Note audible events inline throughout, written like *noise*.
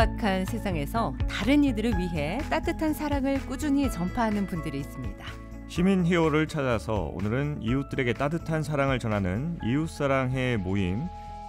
각박한 세상에서 다른 이들을 위해 따뜻한 사랑을 꾸준히 전파하는 분들이 있습니다. 시민 히어로를 찾아서 오늘은 이웃들에게 따뜻한 사랑을 전하는 이웃사랑회 모임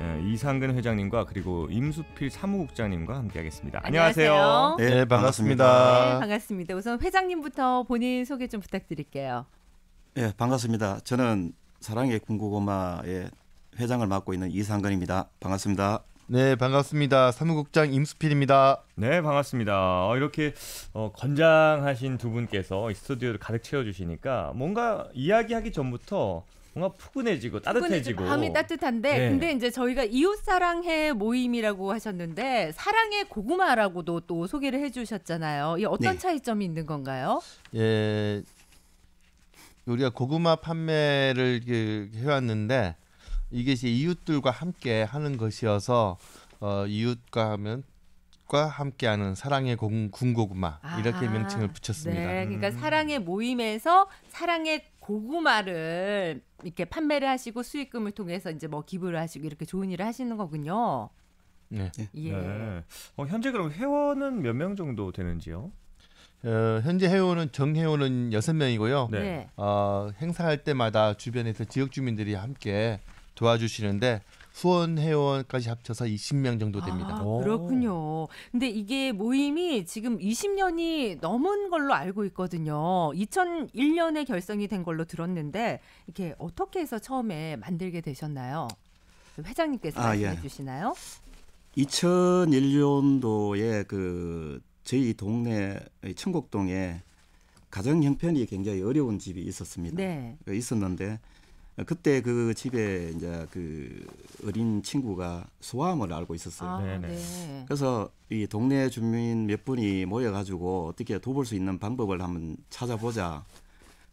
예, 이상근 회장님과 그리고 임수필 사무국장님과 함께하겠습니다. 안녕하세요. 네, 네 반갑습니다. 네, 반갑습니다. 우선 회장님부터 본인 소개 좀 부탁드릴게요. 네, 반갑습니다. 저는 사랑의 군고구마의 회장을 맡고 있는 이상근입니다. 반갑습니다. 네, 반갑습니다. 사무국장 임수필입니다. 네, 반갑습니다. 어, 이렇게 어, 건장하신 두 분께서 스튜디오를 가득 채워주시니까 뭔가 이야기하기 전부터 뭔가 푸근해지고 따뜻해지고 마이 따뜻한데 네. 근데 이제 저희가 이웃 사랑해 모임이라고 하셨는데 사랑의 고구마라고도 또 소개를 해주셨잖아요. 이 어떤 네. 차이점이 있는 건가요? 예, 우리가 고구마 판매를 그 해왔는데 이게 이제 이웃들과 함께 하는 것이어서 어, 이웃과 하면 과 함께하는 사랑의 공, 군고구마 이렇게 아, 명칭을 붙였습니다. 네, 그러니까 음. 사랑의 모임에서 사랑의 고구마를 이렇게 판매를 하시고 수익금을 통해서 이제 뭐 기부를 하시고 이렇게 좋은 일을 하시는 거군요. 네. 예. 예. 네. 어, 현재 그럼 회원은 몇 명 정도 되는지요? 어, 현재 회원은 정회원은 여섯 명이고요 네. 네. 어, 행사할 때마다 주변에서 지역 주민들이 함께 도와주시는데 후원 회원까지 합쳐서 20명 정도 됩니다. 아, 그렇군요. 근데 이게 모임이 지금 20년이 넘은 걸로 알고 있거든요. 2001년에 결성이 된 걸로 들었는데 이게 어떻게 해서 처음에 만들게 되셨나요? 회장님께서 아, 예. 말씀해 예. 주시나요? 2001년도에 그 저희 동네 청곡동에 가정 형편이 굉장히 어려운 집이 있었습니다. 네. 그 있었는데 그때 그 집에 이제 그 어린 친구가 소아암을 앓고 있었어요. 아, 네. 그래서 이 동네 주민 몇 분이 모여가지고 어떻게 도울 수 있는 방법을 한번 찾아보자.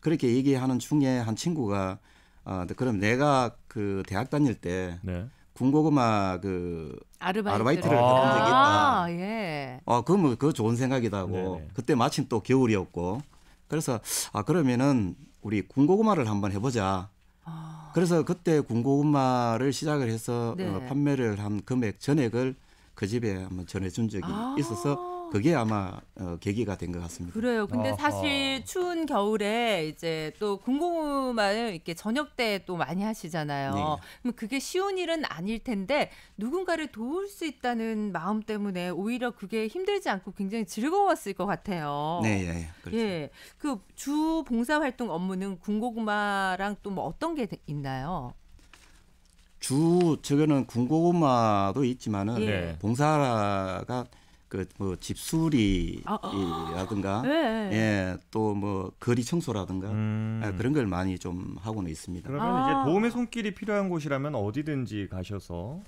그렇게 얘기하는 중에 한 친구가 아, 그럼 내가 그 대학 다닐 때 네. 군고구마 그 아르바이트. 를 아~ 해본 적이 있다. 아, 예. 어, 그건 뭐, 그 좋은 생각이다고. 네네. 그때 마침 또 겨울이었고. 그래서 아, 그러면은 우리 군고구마를 한번 해보자. 아. 그래서 그때 군고구마를 시작을 해서 어, 네. 어, 판매를 한 금액 전액을 그 집에 한번 전해준 적이 아. 있어서 그게 아마 어, 계기가 된 것 같습니다. 그래요. 근데 사실 추운 겨울에 이제 또 군고구마를 이렇게 저녁 때 또 많이 하시잖아요. 네. 그럼 그게 쉬운 일은 아닐 텐데 누군가를 도울 수 있다는 마음 때문에 오히려 그게 힘들지 않고 굉장히 즐거웠을 것 같아요. 네, 네 그렇죠. 예. 그주 봉사 활동 업무는 군고구마랑 또 뭐 어떤 게 있나요? 주 저거는 군고구마도 있지만은 예. 네. 봉사가 그뭐 집수리라든가 아, 네. 예, 예. 예 또 뭐 거리 청소라든가 음. 예, 그런 걸 많이 좀 하고는 있습니다. 그러면 아. 이제 도움의 손길이 필요한 곳이라면 어디든지 가셔서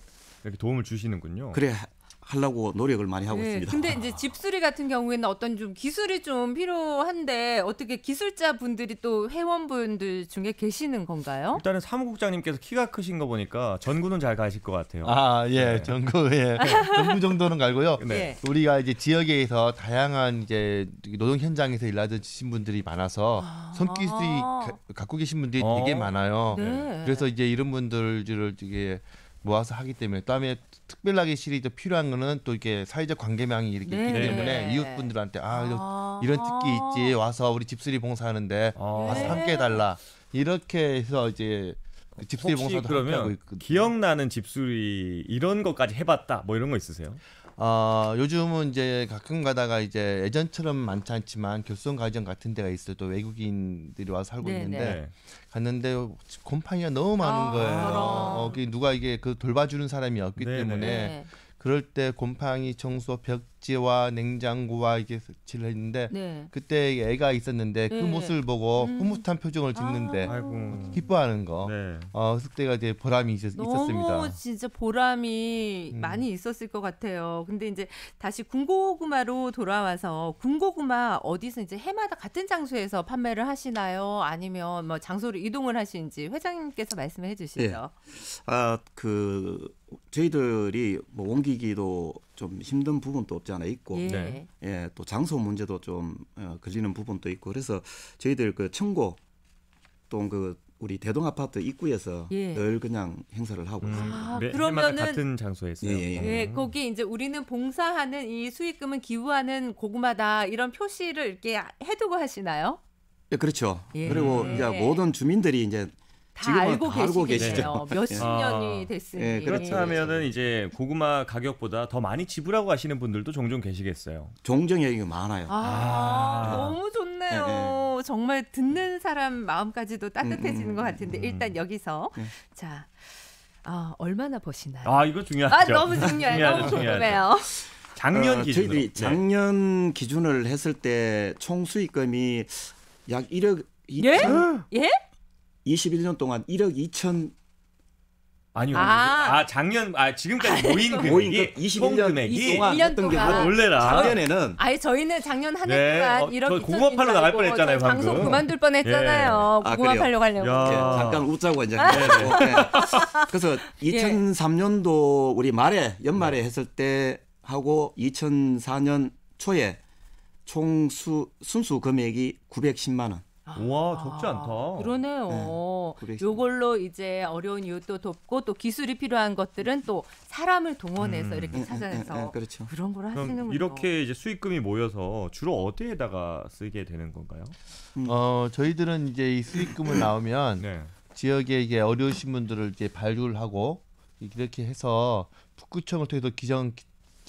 이렇게 도움을 주시는군요. 그래 하려고 노력을 많이 하고 네, 있습니다. 근데 *laughs* 이제 집수리 같은 경우에는 어떤 좀 기술이 좀 필요한데 어떻게 기술자 분들이 또 회원분들 중에 계시는 건가요? 일단은 사무국장님께서 키가 크신 거 보니까 전구는 잘 가실 것 같아요. 아 예, 네. 전구 예, *laughs* 전구 정도는 갈고요. 네. 예. 우리가 이제 지역에서 다양한 이제 노동 현장에서 일하시는 분들이 많아서 아~ 손기술이 가, 갖고 계신 분들이 어~ 되게 많아요. 네. 그래서 이제 이런 분들을 이게 모아서 하기 때문에 그다음에 특별하게 시리즈 필요한 거는 또 이렇게 사회적 관계망이 이렇게 네. 있기 때문에 네. 이웃분들한테 아, 아, 이런 특기 있지 와서 우리 집수리 봉사하는데 아. 와서 함께 해달라 이렇게 해서 이제 그 집수리 봉사도 그러면 하고 있거든요. 기억나는 집수리 이런 것까지 해봤다 뭐 이런 거 있으세요? 어, 요즘은 이제 가끔 가다가 이제 예전처럼 많지 않지만 교수원 가정 같은 데가 있어요. 외국인들이 와서 살고 네네. 있는데 네. 갔는데 곰팡이가 너무 많은 아, 거예요. 어, 그 누가 이게 그 돌봐주는 사람이 없기 네네. 네. 때문에 네. 그럴 때 곰팡이 청소 벽지와 냉장고와 이게 질렀는데 네. 그때 애가 있었는데 그 네. 모습을 보고 음. 흐뭇한 표정을 짓는데 아 기뻐하는 거. 네. 어, 그때가 이제 보람이 있었, 었 습니다 너무 진짜 보람이 음. 많이 있었을 것 같아요. 근데 이제 다시 군고구마로 돌아와서 군고구마 어디서 이제 해마다 같은 장소에서 판매를 하시나요? 아니면 뭐 장소를 이동을 하시는지 회장님께서 말씀해 주시죠. 예. 아, 그 저희들이 뭐 옮기기도 좀 힘든 부분도 없지 않아 있고 예. 네. 예, 또 장소 문제도 좀 어, 걸리는 부분도 있고 그래서 저희들 그 청고 또그 우리 대동 아파트 입구에서 예. 늘 그냥 행사를 하고 음. 있습니다. 아, 그러면은 같은 장소에서요. 예, 예. 네, 거기 이제 우리는 봉사하는 이 수익금은 기부하는 고구마다 이런 표시를 이렇게 해두고 하시나요? 예, 그렇죠. 예. 그리고 이제 모든 주민들이 이제 다 알고, 다 알고 계시죠. 몇십 *laughs* 예. 년이 아. 됐으니. 네, 그렇다면은 예, 이제 고구마 가격보다 더 많이 지불하고 가시는 분들도 종종 계시겠어요. 종종 얘기가 많아요. 아, 아. 너무 좋네요. 네, 네. 정말 듣는 사람 마음까지도 따뜻해지는 음, 것 음, 같은데 음, 일단 음. 여기서 자 아, 얼마나 버시나요? 아 이거 중요하죠. 아, 너무 중요해요. 너무 궁금해요. 작년 어, 기준 저희들이 네. 작년 기준을 했을 때 총 수익금이 약 1억 2천 예? 어? 예? 21년 동안 1억 2천 아니요. 아. 아, 작년 아 지금까지 모인 금액이 모인 21년 금액이 동안 1년 던 동안 아, 놀래라. 작년에는 아예 저희는 작년 한해 네. 동안 어, 이런 공업하려 나갈 뻔했잖아요 방금. 방송 그만둘 뻔했잖아요. 예. 공업하려 가려고. 예, 잠깐 웃자고 이제. 아. 네, 네. 그래서 2003년도 *laughs* 예. 우리 말에 연말에 네. 했을 때 하고 2004년 초에 총 수 순수 금액이 910만 원. 와 적지 않다. 그러네요. 네, 요걸로 이제 어려운 이웃도 돕고 또 기술이 필요한 것들은 또 사람을 동원해서 음. 이렇게 음, 음, 찾아내서 네, 네, 그렇죠. 그런 걸 하시는군요. 이렇게 이제 수익금이 모여서 주로 어디에다가 쓰게 되는 건가요? 음. 어 저희들은 이제 이 수익금을 *coughs* 나오면 네. 지역에 이게 어려우신 분들을 이제 발굴하고 이렇게 해서 북구청을 통해서 기정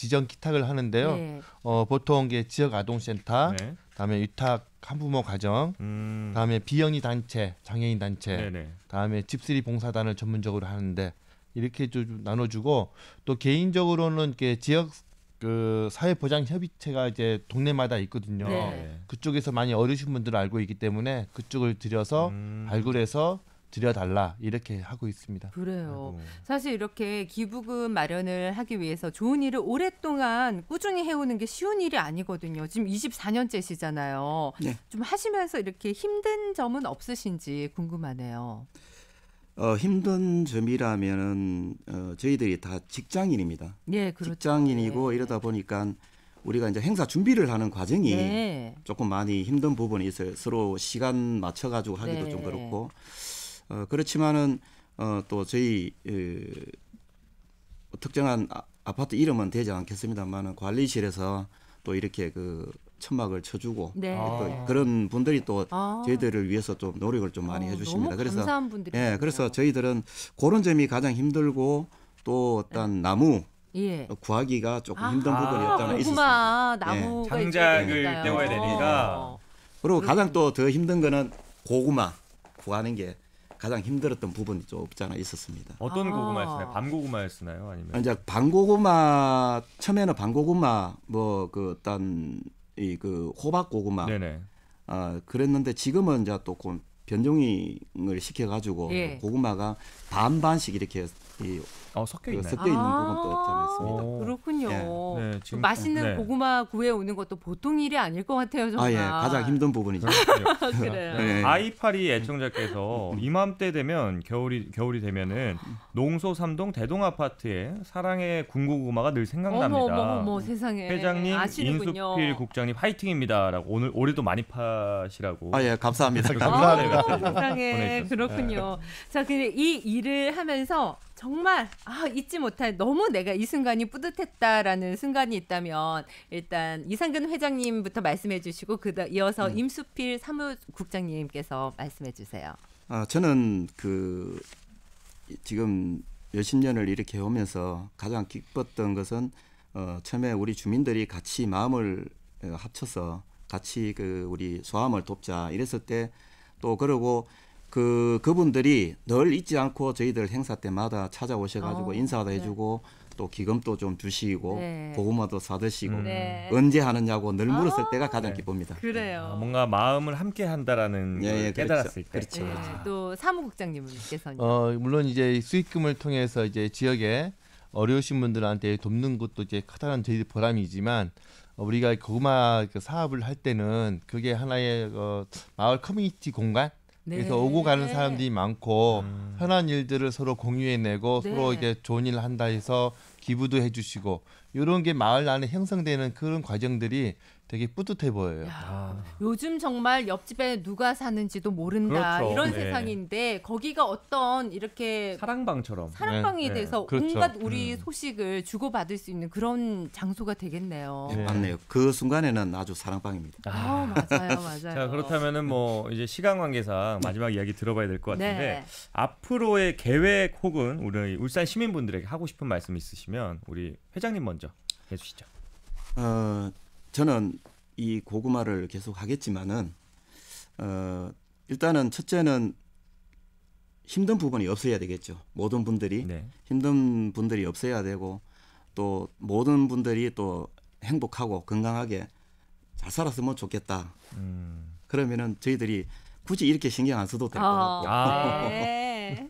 지정 기탁을 하는데요. 네. 어, 보통 지역 아동센터, 네. 다음에 위탁 한부모 가정, 음. 다음에 비영리 단체, 장애인 단체, 네네. 네. 다음에 집수리 봉사단을 전문적으로 하는데 이렇게 좀 나눠주고 또 개인적으로는 이렇게 지역 그 사회보장협의체가 이제 동네마다 있거든요. 네. 네. 그쪽에서 많이 어르신 분들을 알고 있기 때문에 그쪽을 들여서 음. 발굴해서 드려달라 이렇게 하고 있습니다. 그래요. 아이고. 네, 네. 사실 이렇게 기부금 마련을 하기 위해서 좋은 일을 오랫동안 꾸준히 해오는 게 쉬운 일이 아니거든요. 지금 24년째시잖아요. 네. 좀 하시면서 이렇게 힘든 점은 없으신지 궁금하네요. 어, 힘든 점이라면은 어, 저희들이 다 직장인입니다. 예, 그렇죠. 직장인이고 예. 이러다 보니까 우리가 이제 행사 준비를 하는 과정이 예. 조금 많이 힘든 부분이 있어요. 서로 시간 맞춰 가지고 하기도 네. 좀 그렇고 어, 그렇지만은 어, 또 저희 그, 특정한 아, 아파트 이름은 되지 않겠습니다만은 관리실에서 또 이렇게 그 천막을 쳐주고 네. 또 아. 그런 분들이 또 아. 저희들을 위해서 좀 노력을 좀 많이 어, 해주십니다. 그래서 감사한 분들이 예, 그래서 저희들은 그런 점이 가장 힘들고 또 어떤 네. 나무 예. 구하기가 조금 힘든 아, 부분이 없다아있습니다나무 예. 장작을 떼어야 되니까. 그리고 가장 어. 또더 힘든 거는 고구마 구하는 게 가장 힘들었던 부분이 좀 없잖아 있었습니다. 어떤 아. 고구마였나요? 밤고구마였나요? 아니면 이제 밤고구마 처음에는 밤고구마 뭐 그 어떤 이 그 호박 고구마 네네. 어, 그랬는데 지금은 이제 또 변종을 시켜가지고 예. 고구마가 반반씩 이렇게 이 어, 섞여 그 있는 섞여 있는 아~ 부분도 없잖아 있습니다. 어. 그렇군요. 예. 네, 지금, 맛있는 네. 고구마 구해오는 것도 보통 일이 아닐 것 같아요. 정말. 아, 예. 가장 힘든 부분이죠. *laughs* 예. 아이파리 애청자께서 이맘때 되면 겨울이 겨울이 되면은 농소 삼동 대동 아파트에 사랑의 군고구마가 늘 생각납니다. 어머, 어머, 어머 세상에. 회장님 아시는군요. 인수필 국장님 화이팅입니다라고 오늘 올해도 많이 파시라고. 아 예, 감사합니다. *laughs* 감사합니다. 세상에 그렇군요. 네. 자, 근데 이 일을 하면서 정말 아 잊지 못할 너무 내가 이 순간이 뿌듯했다라는 순간이 있다면 일단 이상근 회장님부터 말씀해 주시고 그 이어서 음. 임수필 사무국장님께서 말씀해 주세요. 아 저는 그 지금 몇십 년을 이렇게 오면서 가장 기뻤던 것은 어, 처음에 우리 주민들이 같이 마음을 어, 합쳐서 같이 그 우리 소암을 돕자 이랬을 때 또 그러고 그 그분들이 늘 잊지 않고 저희들 행사 때마다 찾아오셔가지고 어, 인사도 네. 해주고 또 기금도 좀 주시고 네. 고구마도 사드시고 음. 네. 언제 하느냐고 늘 아, 물었을 아, 때가 가장 네. 기쁩니다. 그래요. 아, 뭔가 마음을 함께 한다라는 예, 예, 그렇죠. 깨달았을 그렇죠. 때. 그렇죠. 예, 또 사무국장님께서는 어, 물론 이제 수익금을 통해서 이제 지역에 어려우신 분들한테 돕는 것도 이제 커다란 저희 보람이지만 우리가 고구마 그 사업을 할 때는 그게 하나의 어, 마을 커뮤니티 공간 네. 그래서 오고 가는 사람들이 많고 음. 편한 일들을 서로 공유해내고 네. 서로 이제 좋은 일을 한다 해서 기부도 해주시고 이런 게 마을 안에 형성되는 그런 과정들이 되게 뿌듯해 보여요. 야, 아. 요즘 정말 옆집에 누가 사는지도 모른다 그렇죠. 이런 네. 세상인데 거기가 어떤 이렇게 사랑방처럼 사랑방이 네. 네. 돼서 그렇죠. 온갖 우리 음. 소식을 주고받을 수 있는 그런 장소가 되겠네요. 네. 네. 맞네요. 그 순간에는 아주 사랑방입니다. 아, 아 맞아요, 맞아요. *laughs* 자 그렇다면은 뭐 이제 시간 관계상 네. 마지막 이야기 들어봐야 될 것 같은데 앞으로의 계획 혹은 우리 울산 시민분들에게 하고 싶은 말씀 있으시면 우리 회장님 먼저 해주시죠. 어, 저는 이 고구마를 계속 하겠지만은 어, 일단은 첫째는 힘든 부분이 없어야 되겠죠. 모든 분들이 네. 힘든 분들이 없어야 되고 또 모든 분들이 또 행복하고 건강하게 잘 살았으면 좋겠다. 음. 그러면은 저희들이 굳이 이렇게 신경 안 써도 될 것 같고. 아, 아. 네.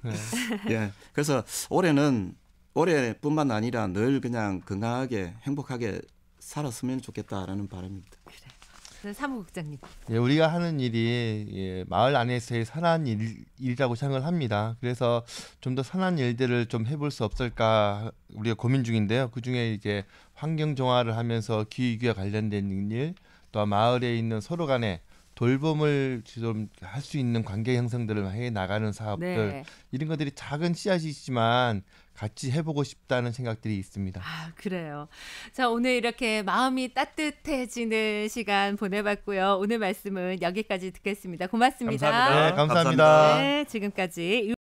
예. 그래서 올해는 올해뿐만 아니라 늘 그냥 건강하게 행복하게 살았으면 좋겠다라는 바람입니다. 그래. 사무국장님. 예, 우리가 하는 일이 예, 마을 안에서의 선한 일, 이라고 생각을 합니다. 그래서 좀 더 선한 일들을 좀 해볼 수 없을까 우리가 고민 중인데요. 그 중에 이제 환경 정화를 하면서 기후 위기와 관련된 일, 또 마을에 있는 서로 간에 돌봄을 좀할 수 있는 관계 형성들을 해 나가는 사업들 네. 이런 것들이 작은 씨앗이지만 같이 해보고 싶다는 생각들이 있습니다. 아 그래요. 자 오늘 이렇게 마음이 따뜻해지는 시간 보내봤고요. 오늘 말씀은 여기까지 듣겠습니다. 고맙습니다. 감사합니다. 네, 감사합니다. 네, 지금까지.